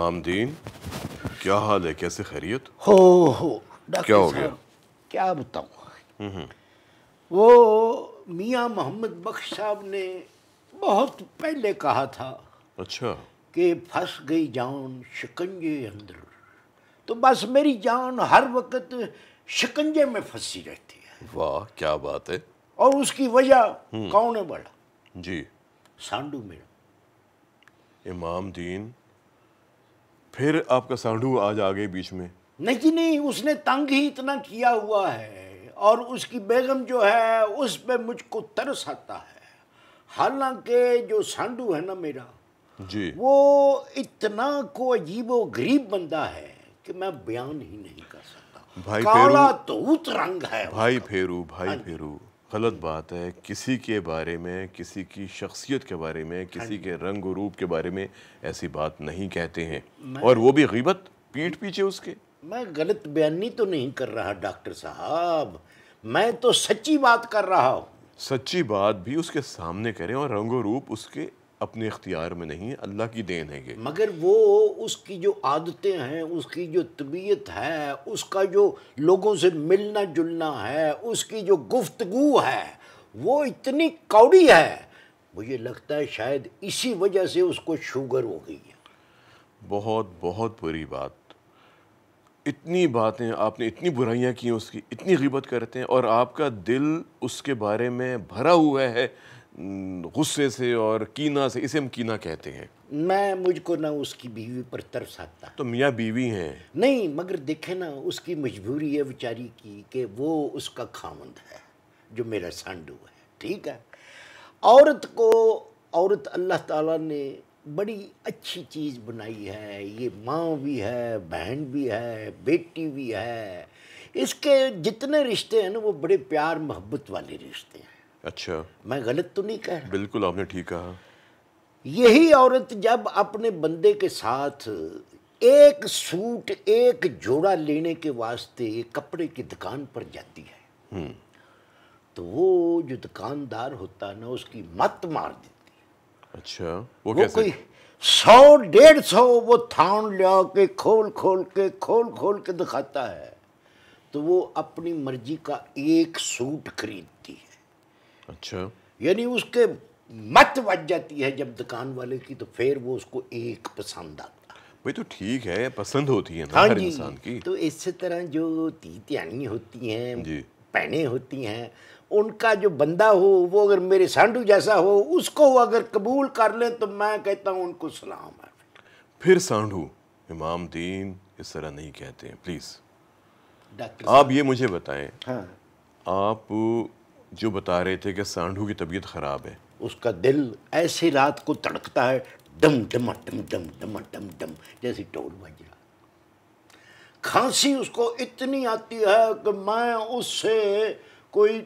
इमाम दीन क्या हाल है कैसे खैरियत हो हो क्या हो गया क्या बताऊँ वो मियाँ मोहम्मद बख्श साहब ने बहुत पहले कहा था अच्छा कि फंस गई जान शिकंजे अंदर तो बस मेरी जान हर वक्त शिकंजे में फंसी रहती है वाह क्या बात है और उसकी वजह हम्म। कौन है बड़ा जी सांडू मेरा इमाम दीन फिर आपका साढ़ू आज आ गए बीच में नहीं नहीं उसने तंग ही इतना किया हुआ है और उसकी बेगम जो है उस पर मुझको तरस आता है हालांकि जो सांडू है ना मेरा जी वो इतना को अजीब गरीब बंदा है कि मैं बयान ही नहीं कर सकता भाई काला तूत रंग है भाई फेरू भाई फेरू हाँ गलत बात है किसी के बारे में किसी की शख्सियत के बारे में हाँ किसी के रंग रूप के बारे में ऐसी बात नहीं कहते हैं और वो भी गीबत पीठ पीछे उसके मैं गलत बयानी तो नहीं कर रहा डॉक्टर साहब मैं तो सच्ची बात कर रहा हूँ सच्ची बात भी उसके सामने करें और रंगो रूप उसके अपने इख्तियार में नहीं है अल्लाह की देन है ये मगर वो उसकी जो आदतें हैं उसकी जो तबीयत है उसका जो लोगों से मिलना जुलना है उसकी जो गुफ्तगु है वो इतनी कौड़ी है मुझे लगता है शायद इसी वजह से उसको शुगर हो गई है बहुत बहुत बुरी बात इतनी बातें आपने इतनी बुराइयाँ की उसकी इतनी गिबत करते हैं और आपका दिल उसके बारे में भरा हुआ है गुस्से से और कीना से इसे हम कीना कहते हैं मैं मुझको ना उसकी बीवी पर तरस आता तो मियाँ बीवी हैं नहीं मगर देखे ना उसकी मजबूरी है बेचारी की कि वो उसका खामंद है जो मेरा सांडू है ठीक है औरत को औरत अल्लाह ताला ने बड़ी अच्छी चीज़ बनाई है ये माँ भी है बहन भी है बेटी भी है इसके जितने रिश्ते हैं ना वो बड़े प्यार मोहब्बत वाले रिश्ते हैं अच्छा मैं गलत तो नहीं कह रहा बिल्कुल आपने ठीक कहा यही औरत जब अपने बंदे के साथ एक सूट एक जोड़ा लेने के वास्ते कपड़े की दुकान पर जाती है हम्म। तो वो जो दुकानदार होता है ना उसकी मत मार देती है अच्छा वो, वो कैसे? कोई सौ डेढ़ सौ वो थान लिया के खोल खोल के खोल खोल के दिखाता है तो वो अपनी मर्जी का एक सूट खरीदती है अच्छा यानी उसके मत बच जाती है जब दुकान वाले की तो फिर वो उसको एक पसंद आता भाई तो ठीक है पसंद होती है ना हाँ हर इंसान की तो इस तरह जो तीतियानी होती हैं पहने होती हैं उनका जो बंदा हो वो अगर मेरे सांडू जैसा हो उसको अगर कबूल कर ले तो मैं कहता हूँ उनको सलाम है फिर सांडू इमाम दीन इस तरह नहीं कहते हैं प्लीज़ आप ये मुझे बताएं हाँ। आप जो बता रहे थे कि सांडू की तबीयत ख़राब है उसका दिल ऐसे रात को तड़कता है डम डम डम डम डम डम डम जैसी टोल बज रहा खांसी उसको इतनी आती है कि मैं उससे कोई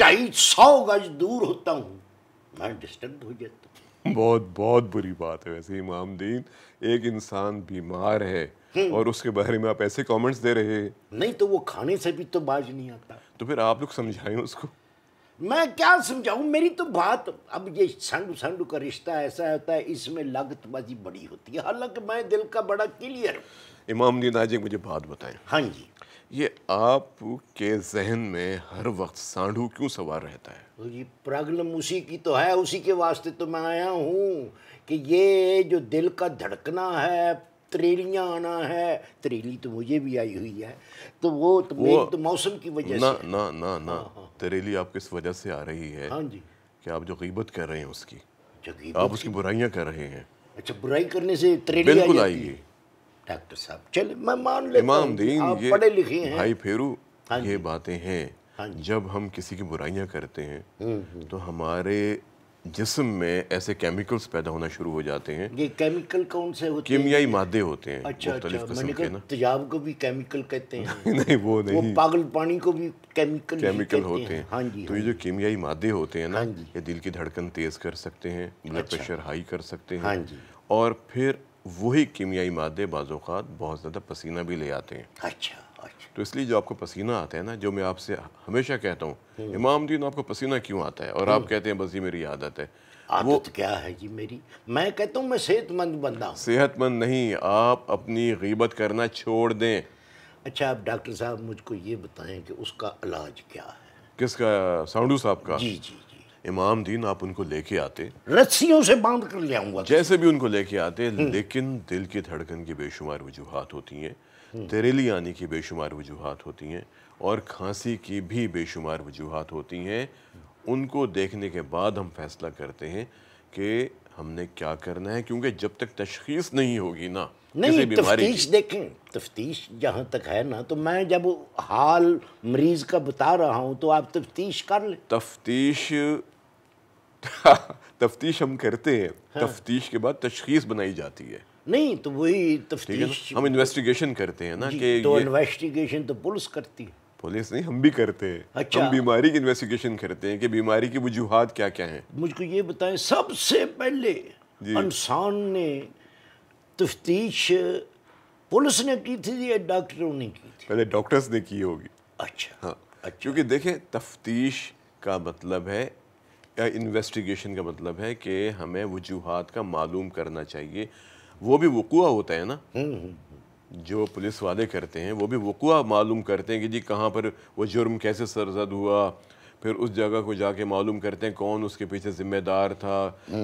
ढाई सौ गज दूर होता हूँ मैं डिस्टर्ब हो जाता हूँ बहुत बहुत बुरी बात है वैसे इमामदीन एक इंसान बीमार है हम्म। और उसके बारे में आप ऐसे कमेंट्स दे रहे हैं नहीं तो वो खाने से भी तो बाज नहीं आता तो फिर आप लोग समझाएं उसको मैं क्या समझाऊं मेरी तो बात अब ये संडू संडू का रिश्ता ऐसा होता है इसमें लागतबाजी बड़ी होती है हालांकि मैं दिल का बड़ा क्लियर इमाम दीदा जी मुझे बात बताएं हाँ जी ये आपके जहन में हर वक्त सांडू क्यों सवार रहता है तो ये प्रॉब्लम उसी की तो है उसी के वास्ते तो मैं आया हूँ कि ये जो दिल का धड़कना है त्रेलियाँ आना है त्रेली तो मुझे भी आई हुई है तो वो तो, वो, तो मौसम की वजह ना, से ना ना ना हाँ, हाँ। त्रेली आपको इस वजह से आ रही है हाँ जी कि आप जो गीबत कर रहे हैं उसकी आप उसकी बुराइयाँ कर रहे हैं अच्छा बुराई करने से त्रेली बिल्कुल आई है डॉक्टर साहब चले मैं मान लेता इमाम दीन ये पढ़े लिखे हैं भाई फेरू हाँ ये बातें हैं हाँ जब हम किसी की बुराइयाँ करते हैं हम्म, हम्म। तो हमारे जिसम में ऐसे केमिकल्स पैदा होना शुरू हो जाते हैं ये केमिकल कौन से होते कीमियाई मादे होते हैं अच्छा अच्छा मैंने ना तेजाब को भी केमिकल कहते हैं नहीं वो नहीं वो पागल पानी को भी केमिकल केमिकल होते हैं हाँ जी तो ये हाँ जो कीमियाई मादे होते हैं ना हाँ ये दिल की धड़कन तेज कर सकते हैं ब्लड प्रेशर हाई कर सकते हैं हाँ और फिर वही कीमियाई मादे बाज़ात बहुत ज़्यादा पसीना भी ले आते हैं अच्छा तो इसलिए जो आपको पसीना आता है ना जो मैं आपसे हमेशा कहता हूँ इमामदीन आपको पसीना क्यों आता है और आप कहते हैं बस ये मेरी आदत है वो क्या है जी मेरी मैं कहता हूँ मैं सेहतमंद बंदा हूँ सेहतमंद नहीं आप अपनी गीबत करना छोड़ दें अच्छा आप डॉक्टर साहब मुझको ये बताएं कि उसका इलाज क्या है किसका साउंडू साहब का जी जी जी इमाम दीन आप उनको लेके आते रस्सियों से बांध कर ले आऊंगा जैसे भी उनको लेके आते हम्म। लेकिन दिल की धड़कन की बेशुमार वजूहत होती हैं तरेली आने की बेशुमार वजूहत होती हैं और खांसी की भी बेशुमार वजूहत होती हैं उनको देखने के बाद हम फैसला करते हैं कि हमने क्या करना है क्योंकि जब तक तशखीस नहीं होगी ना नहीं तफ्तीश देखें तफ्तीश जहाँ तक है ना तो मैं जब हाल मरीज का बता रहा हूँ तो आप तफ्तीश कर ले तफ्तीश तफ्तीश हम करते हैं हाँ। तफ्तीश के बाद तशखीस बनाई जाती है नहीं तो वही तफ्तीश हम इन्वेस्टिगेशन करते हैं ना कि तो इन्वेस्टिगेशन तो पुलिस करती है पुलिस नहीं हम भी करते हैं अच्छा। हम बीमारी की इन्वेस्टिगेशन करते हैं कि बीमारी की वजूहत क्या क्या हैं मुझको ये बताएं सबसे पहले इंसान ने तफ्तीश पुलिस ने की थी या डॉक्टरों ने की थी पहले डॉक्टर्स ने की होगी अच्छा हाँ अच्छा। क्योंकि देखें तफ्तीश का मतलब है या इन्वेस्टिगेशन का मतलब है कि हमें वजूहत का मालूम करना चाहिए वो भी वकूआ होता है ना हम्म, हम्म, हम्म। जो पुलिस वाले करते हैं वो भी वकूआ मालूम करते हैं कि जी कहाँ पर वो जुर्म कैसे सरजद हुआ फिर उस जगह को जाके मालूम करते हैं कौन उसके पीछे जिम्मेदार था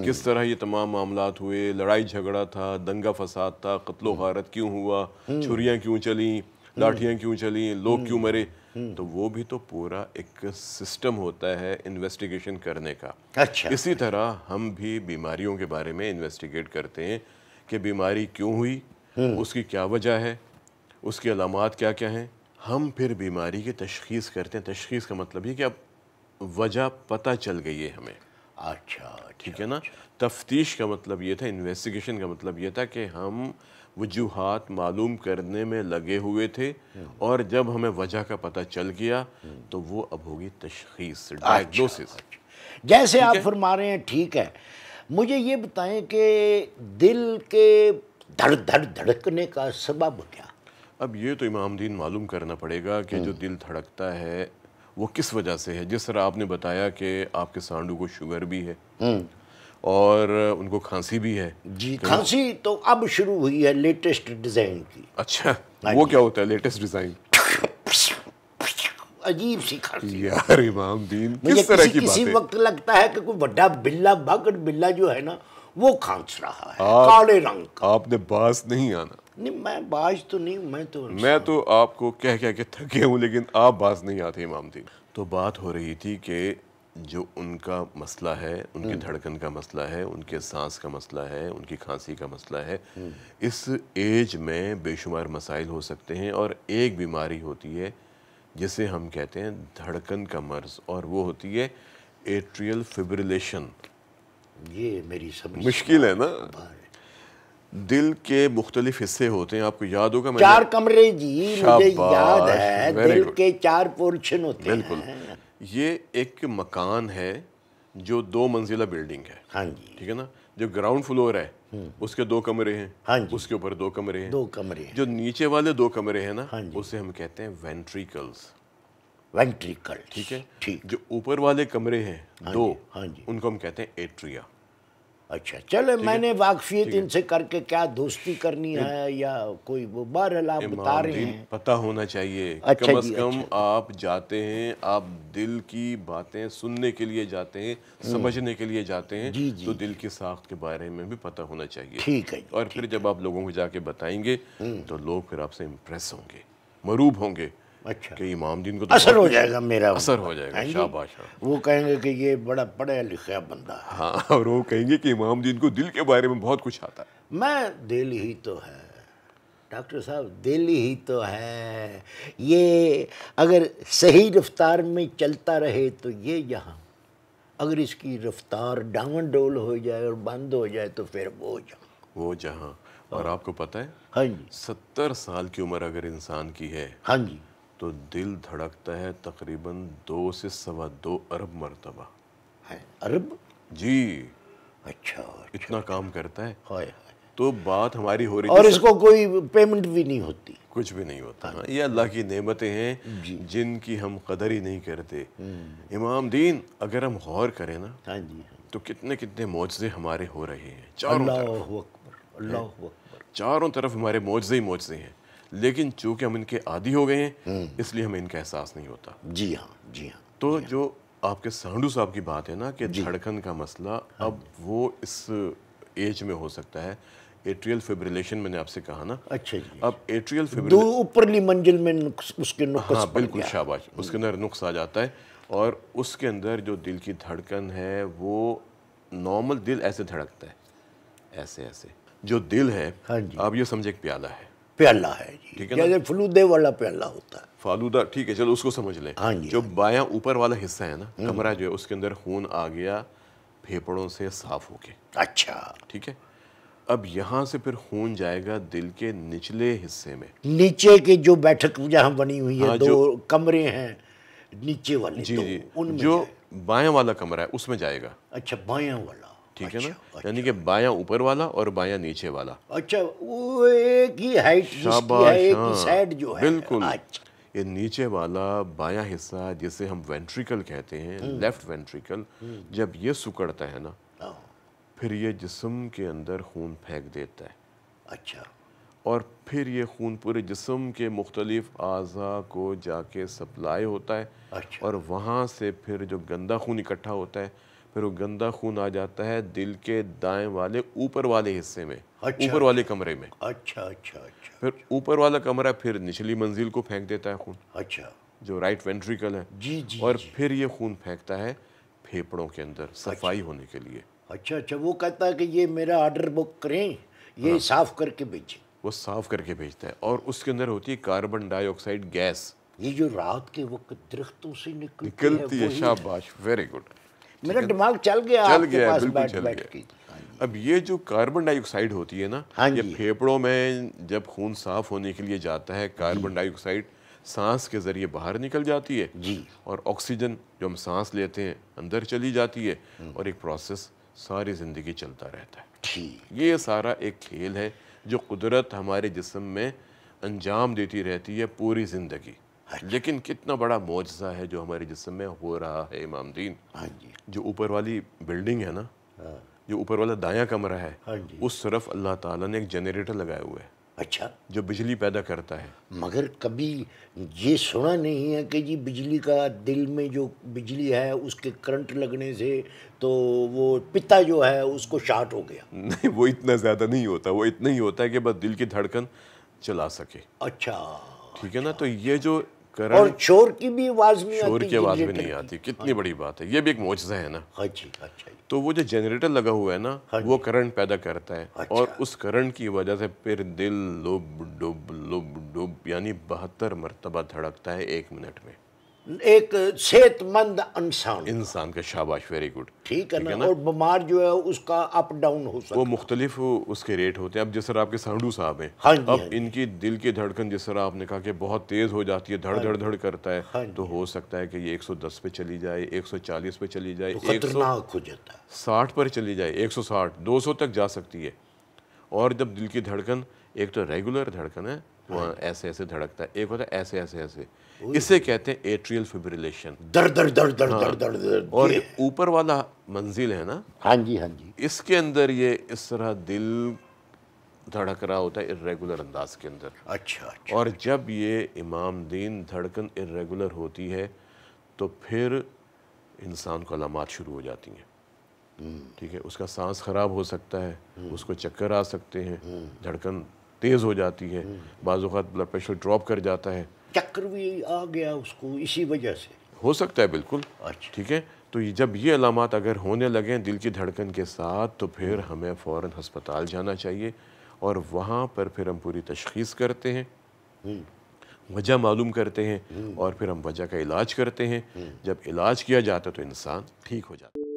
किस तरह ये तमाम मामला हुए लड़ाई झगड़ा था दंगा फसाद था कत्लो गारत क्यों हुआ छुरियाँ क्यों चली लाठियाँ क्यों चली लोग क्यों मरे तो वो भी तो पूरा एक सिस्टम होता है इन्वेस्टिगेशन करने का अच्छा इसी तरह हम भी बीमारियों के बारे में इन्वेस्टिगेट करते हैं कि बीमारी क्यों हुई हम्म। उसकी क्या वजह है उसकी अलामत क्या क्या हैं हम फिर बीमारी की तशखीस करते हैं तशखीस का मतलब ये कि अब वजह पता चल गई है हमें अच्छा, अच्छा ठीक है ना अच्छा। तफ्तीश का मतलब ये था इन्वेस्टिगेशन का मतलब ये था कि हम वजूहत मालूम करने में लगे हुए थे हम्म। और जब हमें वजह का पता चल गया हम्म। तो वो अब होगी तशखीस डायग्नोसिस अच्छा, जैसे आप फरमा रहे हैं ठीक है मुझे ये बताएं कि दिल के धड़ धड़ धड़कने का सबब क्या अब ये तो इमाम दीन मालूम करना पड़ेगा कि जो हम्म। दिल धड़कता है वो किस वजह से है जिस तरह आपने बताया कि आपके सांडू को शुगर भी है हम्म। और उनको खांसी भी है जी तो खांसी तो अब शुरू हुई है लेटेस्ट डिज़ाइन की अच्छा हाँ वो क्या होता है लेटेस्ट डिज़ाइन अजीब सी खांसी यार इमाम दीन मुझे किस तरह किसी, की किसी वक्त लगता है कि कोई बड़ा बिल्ला भगड़ बिल्ला जो है ना वो खांस रहा है आप, काले रंग का आपने बास नहीं आना नहीं मैं बाज तो नहीं मैं तो मैं तो आपको कह कह के थके हूँ लेकिन आप बाज नहीं आते इमाम दीन तो बात हो रही थी कि जो उनका मसला है उनकी हम्म। धड़कन का मसला है उनके सांस का मसला है उनकी खांसी का मसला है हम्म। इस एज में बेशुमार मसाइल हो सकते हैं और एक बीमारी होती है जिसे हम कहते हैं धड़कन का मर्ज और वो होती है एट्रियल फिब्रिलेशन ये मेरी सब मुश्किल है ना दिल के मुख्तलिफ हिस्से होते हैं आपको याद होगा चार कमरे जी मुझे याद है दिल के चार पोर्शन होते बिल्कुल ये एक मकान है जो दो मंजिला बिल्डिंग है हाँ जी ठीक है ना जो ग्राउंड फ्लोर है हम्म। उसके दो कमरे हैं हाँ जी उसके ऊपर दो कमरे हैं दो कमरे हैं जो नीचे वाले दो कमरे हैं ना हाँ जी उसे हम कहते हैं वेंट्रिकल्स वेंट्रिकल ठीक है ठीक जो ऊपर वाले कमरे हैं हाँ दो हाँ जी उनको हम कहते हैं एट्रिया अच्छा चले मैंने वाकफियत इनसे करके क्या दोस्ती करनी है या कोई वो बार आप बता रहे हैं पता होना चाहिए अच्छा कम अज अच्छा। कम अच्छा। आप जाते हैं आप दिल की बातें सुनने के लिए जाते हैं हम्म। समझने के लिए जाते हैं जी, जी, तो दिल की साख के बारे में भी पता होना चाहिए ठीक है और फिर जब आप लोगों को जाके बताएंगे हम्म। तो लोग फिर आपसे इम्प्रेस होंगे मरूब होंगे अच्छा कि इमाम दीन को तो असर हो जाएगा मेरा असर हो जाएगा हाँ शाबाश वो कहेंगे कि ये बड़ा पढ़ा लिखा बंदा है हाँ और वो कहेंगे कि इमाम दीन को दिल के बारे में बहुत कुछ आता है मैं दिल ही तो है डॉक्टर साहब दिल ही तो है ये अगर सही रफ्तार में चलता रहे तो ये यहाँ अगर इसकी रफ्तार डावन डोल हो जाए और बंद हो जाए तो फिर वो जहाँ वो जहाँ और आपको पता है हाँ जी सत्तर साल की उम्र अगर इंसान की है हाँ जी तो दिल धड़कता है तकरीबन दो से सवा दो अरब मरतबा है अरब जी अच्छा, अच्छा इतना काम करता है हाय हाय तो बात हमारी हो रही और इसको कोई पेमेंट भी नहीं होती कुछ भी नहीं होता हाँ। ये अल्लाह की नेमतें हैं जिनकी हम कदर ही नहीं करते हम्म। इमाम दीन अगर हम गौर करें ना हाँ जी हाँ तो कितने कितने मुआवजे हमारे हो रहे हैं चारों तरफ अल्लाह चारों तरफ हमारे मुआवजे ही मुआवजे हैं लेकिन चूंकि हम इनके आदि हो गए हैं हम्म। इसलिए हमें इनका एहसास नहीं होता जी हाँ जी हाँ तो जी हाँ। जो आपके सांडू साहब की बात है ना कि धड़कन का मसला हाँ। अब वो इस एज में हो सकता है एट्रियल फिब्रिलेशन मैंने आपसे कहा ना अच्छा जी अब एट्रियल ऊपरली मंजिल में नुकस, उसके नुकस हाँ बिल्कुल शाबाश हम्म। उसके अंदर नुक्स आ जाता है और उसके अंदर जो दिल की धड़कन है वो नॉर्मल दिल ऐसे धड़कता है ऐसे ऐसे जो दिल है हाँ जी आप ये समझे एक प्याला है प्याला है ठीक है जैसे फलूदे वाला प्याला होता है फालूदा ठीक है चलो उसको समझ लें हाँ जो हाँ बाया ऊपर वाला हिस्सा है ना हम्म। कमरा जो है उसके अंदर खून आ गया फेफड़ों से साफ होके अच्छा ठीक है अब यहाँ से फिर खून जाएगा दिल के निचले हिस्से में नीचे के जो बैठक जहाँ बनी हुई है हाँ, दो कमरे हैं नीचे वाले जी तो जी उनमें जो बाया वाला कमरा है उसमें जाएगा अच्छा बाया वाला ठीक अच्छा, है ना अच्छा, अच्छा। यानी कि बाया ऊपर वाला और बाया नीचे वाला अच्छा वो एक ही हाइट साइड जो है बिल्कुल अच्छा। ये नीचे वाला बाया हिस्सा जिसे हम वेंट्रिकल कहते हैं लेफ्ट हम्म। वेंट्रिकल हम्म। जब ये सुकड़ता है ना हाँ। फिर ये जिसम के अंदर खून फेंक देता है अच्छा और फिर ये खून पूरे जिसम के मुख्तलिफ अज़ा को जाके सप्लाई होता है अच्छा। और वहाँ से फिर जो गंदा खून इकट्ठा होता है फिर वो गंदा खून आ जाता है दिल के दाएं वाले ऊपर वाले हिस्से में अच्छा। ऊपर अच्छा, वाले कमरे में अच्छा अच्छा अच्छा फिर अच्छा। ऊपर वाला कमरा फिर निचली मंजिल को फेंक देता है खून अच्छा जो राइट वेंट्रिकल है जी जी और जी। फिर ये खून फेंकता है फेफड़ों के अंदर अच्छा। सफाई होने के लिए अच्छा अच्छा वो कहता है कि ये मेरा ऑर्डर बुक करें ये हाँ। साफ करके भेजें वो साफ करके भेजता है और उसके अंदर होती है कार्बन डाइऑक्साइड गैस ये जो रात के वक्त दरख्तों से निकलती, है शाबाश वेरी गुड मेरा दिमाग चल गया चल गया बिल्कुल चल गया हाँ अब ये जो कार्बन डाइऑक्साइड होती है ना हाँ ये फेफड़ों में जब खून साफ होने के लिए जाता है कार्बन डाइऑक्साइड सांस के ज़रिए बाहर निकल जाती है जी और ऑक्सीजन जो हम सांस लेते हैं अंदर चली जाती है हम्म। और एक प्रोसेस सारी ज़िंदगी चलता रहता है ठीक ये सारा एक खेल है जो कुदरत हमारे जिसम में अंजाम देती रहती है पूरी ज़िंदगी हाँ लेकिन कितना बड़ा मुआजा है जो हमारे जिसम में हो रहा है इमाम दीन हाँ जी जो ऊपर वाली बिल्डिंग है ना हाँ। जो ऊपर वाला दाया कमरा है हाँ जी उस तरफ अल्लाह ताला ने एक जनरेटर लगाया हुआ है अच्छा जो बिजली पैदा करता है मगर कभी ये सुना नहीं है कि जी बिजली का दिल में जो बिजली है उसके करंट लगने से तो वो पिता जो है उसको शार्ट हो गया नहीं वो इतना ज़्यादा नहीं होता वो इतना ही होता है कि बस दिल की धड़कन चला सके अच्छा ठीक है ना अच्छा। तो ये जो और चोर की भी आवाज नहीं चोर आती की आवाज भी नहीं आती कितनी हाँ। बड़ी बात है ये भी एक मोजा है ना हाँ जी अच्छा तो वो जो जनरेटर लगा हुआ है ना हाँ वो करंट पैदा करता है अच्छा। और उस करंट की वजह से फिर दिल लुब डुब लुब डुब यानी बहत्तर मरतबा धड़कता है एक मिनट में एक सेहतमंद इंसान इंसान का शाबाश वेरी गुड ठीक है ना, ना और बीमार जो है उसका अप डाउन हो सकता वो मुख्तलिफ उसके रेट होते हैं अब जिस तरह आपके सांडू साहब हैं हाँ, हाँ अब हाँ इनकी दिल की धड़कन जिस तरह आपने कहा कि बहुत तेज़ हो जाती है धड़ हाँ धड़ धड़ करता है हाँ तो हो सकता है कि ये 110 पे चली जाए 140 पे चली जाए तो खतरनाक हो जाता है साठ पर चली जाए 160 सौ तक जा सकती है और जब दिल की धड़कन एक तो रेगुलर धड़कन है वहाँ हाँ। ऐसे ऐसे धड़कता है एक होता है ऐसे ऐसे ऐसे इसे कहते हैं एट्रियल फिब्रिलेशन दर दर दर दर हाँ। दर दर दर और ऊपर वाला मंजिल है ना हाँ जी हाँ जी इसके अंदर ये इस तरह दिल धड़क रहा होता है इरेगुलर अंदाज के अंदर अच्छा, अच्छा और जब ये इमाम दीन धड़कन इरेगुलर होती है तो फिर इंसान को अलामत शुरू हो जाती हैं हम्म। ठीक है उसका सांस ख़राब हो सकता है हम्म। उसको चक्कर आ सकते हैं हम्म। धड़कन तेज़ हो जाती है बाज़ात ब्लड प्रेशर ड्रॉप कर जाता है चक्कर भी आ गया उसको इसी वजह से हो सकता है बिल्कुल अच्छा ठीक है तो जब ये अलामत अगर होने लगें दिल की धड़कन के साथ तो फिर हमें फ़ौर हस्पताल जाना चाहिए और वहाँ पर फिर हम पूरी तशखीस करते हैं हम्म। वजह मालूम करते हैं हम्म। और फिर हम वजह का इलाज करते हैं हम्म। जब इलाज किया जाता तो इंसान ठीक हो जाता